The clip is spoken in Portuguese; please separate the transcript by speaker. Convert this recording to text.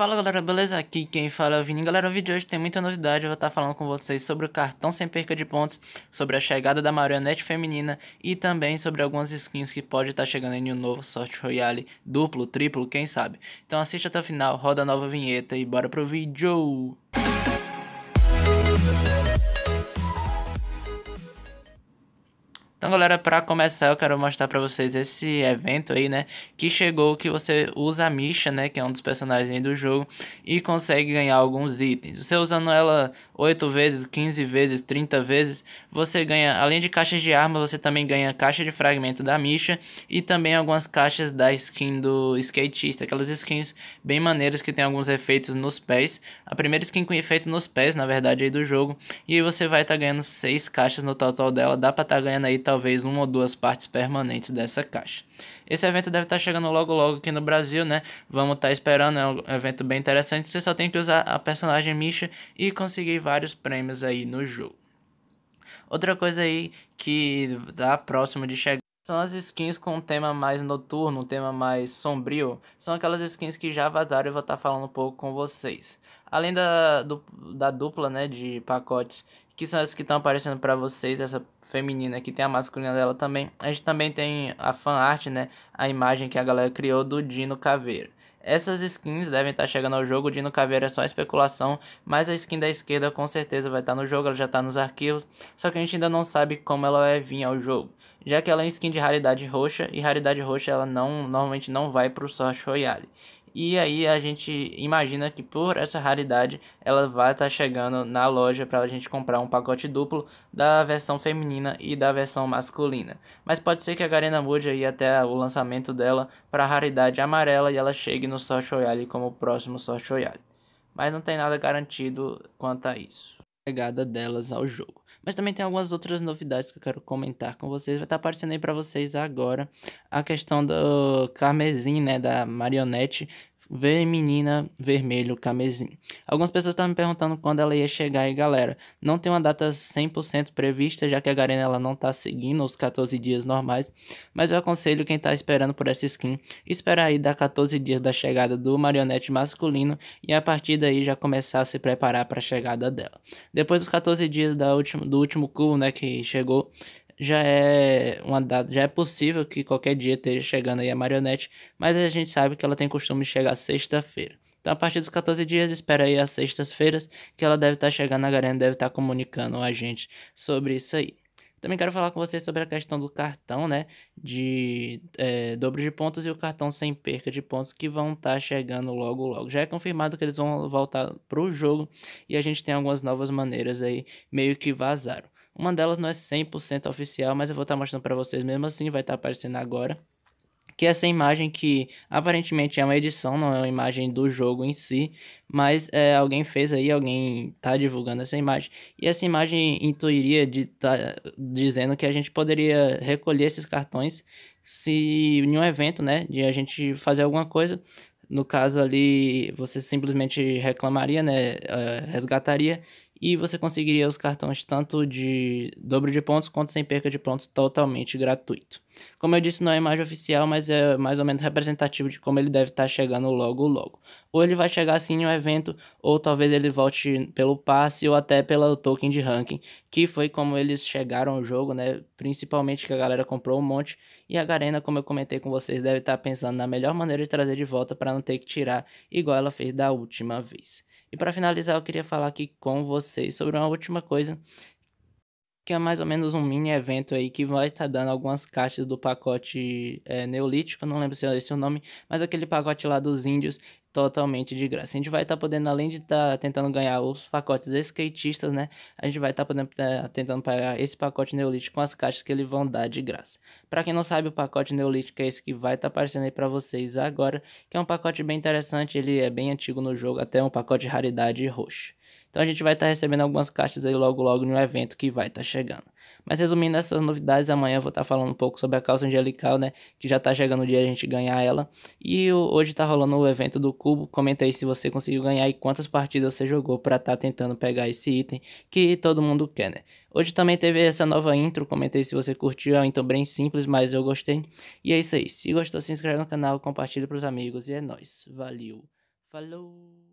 Speaker 1: Fala galera, beleza? Aqui quem fala é o Vini. Galera, o vídeo de hoje tem muita novidade. Eu vou estar falando com vocês sobre o cartão sem perca de pontos, sobre a chegada da marionete feminina e também sobre algumas skins que pode estar chegando em um novo Sorte Royale duplo, triplo, quem sabe. Então assiste até o final, roda a nova vinheta e bora pro vídeo! Então, galera, para começar, eu quero mostrar para vocês esse evento aí, né? Que chegou que você usa a Misha, né? Que é um dos personagens do jogo e consegue ganhar alguns itens. Você usando ela 8 vezes, 15 vezes, 30 vezes, você ganha, além de caixas de armas, você também ganha caixa de fragmento da Misha e também algumas caixas da skin do skatista, aquelas skins bem maneiras que tem alguns efeitos nos pés. A primeira skin com efeito nos pés, na verdade, aí do jogo. E aí você vai estar tá ganhando 6 caixas no total dela, dá para estar tá ganhando aí talvez uma ou duas partes permanentes dessa caixa. Esse evento deve estar tá chegando logo logo aqui no Brasil, né? Vamos estar tá esperando, é um evento bem interessante. Você só tem que usar a personagem Misha e conseguir vários prêmios aí no jogo. Outra coisa aí que dá próximo de chegar são as skins com um tema mais noturno, um tema mais sombrio. São aquelas skins que já vazaram e vou estar tá falando um pouco com vocês. Além da, do, da dupla né, de pacotes que são as que estão aparecendo para vocês, essa feminina que tem a masculina dela também. A gente também tem a fanart, né? A imagem que a galera criou do Dino Caveira. Essas skins devem estar tá chegando ao jogo, o Dino Caveira é só especulação, mas a skin da esquerda com certeza vai estar tá no jogo, ela já está nos arquivos, só que a gente ainda não sabe como ela vai vir ao jogo, já que ela é skin de raridade roxa, e raridade roxa ela não normalmente não vai para o Sorte Royale. E aí a gente imagina que por essa raridade ela vai estar tá chegando na loja para a gente comprar um pacote duplo da versão feminina e da versão masculina. Mas pode ser que a Garena mude aí até o lançamento dela para a raridade amarela e ela chegue no Sort Royale como o próximo Sort Royale. Mas não tem nada garantido quanto a isso. A chegada delas ao jogo. Mas também tem algumas outras novidades que eu quero comentar com vocês. Vai estar tá aparecendo aí para vocês agora a questão do Carmesim, né, da marionete, ver menina vermelho camesim. Algumas pessoas estavam me perguntando quando ela ia chegar e galera, não tem uma data 100% prevista, já que a Garena ela não tá seguindo os 14 dias normais, mas eu aconselho quem tá esperando por essa skin, esperar aí dar 14 dias da chegada do marionete masculino e a partir daí já começar a se preparar para a chegada dela. Depois dos 14 dias da último do último cubo, né, que chegou, já é uma data, já é possível que qualquer dia esteja chegando aí a marionete, mas a gente sabe que ela tem costume de chegar sexta-feira. Então, a partir dos 14 dias, espera aí as sextas-feiras que ela deve estar chegando, a Garena deve estar comunicando a gente sobre isso aí. Também quero falar com vocês sobre a questão do cartão, né? De é, dobro de pontos e o cartão sem perca de pontos que vão estar tá chegando logo logo. Já é confirmado que eles vão voltar pro jogo e a gente tem algumas novas maneiras aí meio que vazaram. Uma delas não é 100% oficial, mas eu vou estar tá mostrando para vocês mesmo assim, vai estar tá aparecendo agora. Que é essa imagem que aparentemente é uma edição, não é uma imagem do jogo em si, mas é, alguém fez aí, alguém tá divulgando essa imagem. E essa imagem intuiria de tá dizendo que a gente poderia recolher esses cartões se em um evento, né, de a gente fazer alguma coisa, no caso ali, você simplesmente reclamaria, né? Eh, resgataria e você conseguiria os cartões tanto de dobro de pontos quanto sem perca de pontos totalmente gratuito. Como eu disse, não é imagem oficial, mas é mais ou menos representativo de como ele deve estar tá chegando logo logo. Ou ele vai chegar assim em um evento, ou talvez ele volte pelo passe ou até pelo token de ranking, que foi como eles chegaram ao jogo, né? Principalmente que a galera comprou um monte e a Garena, como eu comentei com vocês, deve estar tá pensando na melhor maneira de trazer de volta para não ter que tirar, igual ela fez da última vez. E para finalizar, eu queria falar aqui com vocês sobre uma última coisa, que é mais ou menos um mini evento aí que vai estar tá dando algumas caixas do pacote é, neolítico, não lembro se é esse o nome, mas aquele pacote lá dos índios totalmente de graça. A gente vai estar tá podendo, além de estar tá tentando ganhar os pacotes skatistas, né? A gente vai estar tá podendo, tá tentando pagar esse pacote neolítico com as caixas que eles vão dar de graça. Para quem não sabe, o pacote neolítico é esse que vai estar tá aparecendo aí para vocês agora, que é um pacote bem interessante, ele é bem antigo no jogo, até um pacote de raridade roxo Então a gente vai estar tá recebendo algumas caixas aí logo logo no evento que vai estar chegando. Mas resumindo essas novidades, amanhã eu vou estar tá falando um pouco sobre a calça angelical, né? Que já tá chegando o dia a gente ganhar ela. E hoje tá rolando o evento do cubo. Comenta aí se você conseguiu ganhar e quantas partidas você jogou para estar tá tentando pegar esse item que todo mundo quer, né? Hoje também teve essa nova intro, aí se você curtiu, é uma intro bem simples, mas eu gostei. E é isso aí, se gostou se inscreve no canal, compartilha pros amigos e é nóis. Valeu, falou!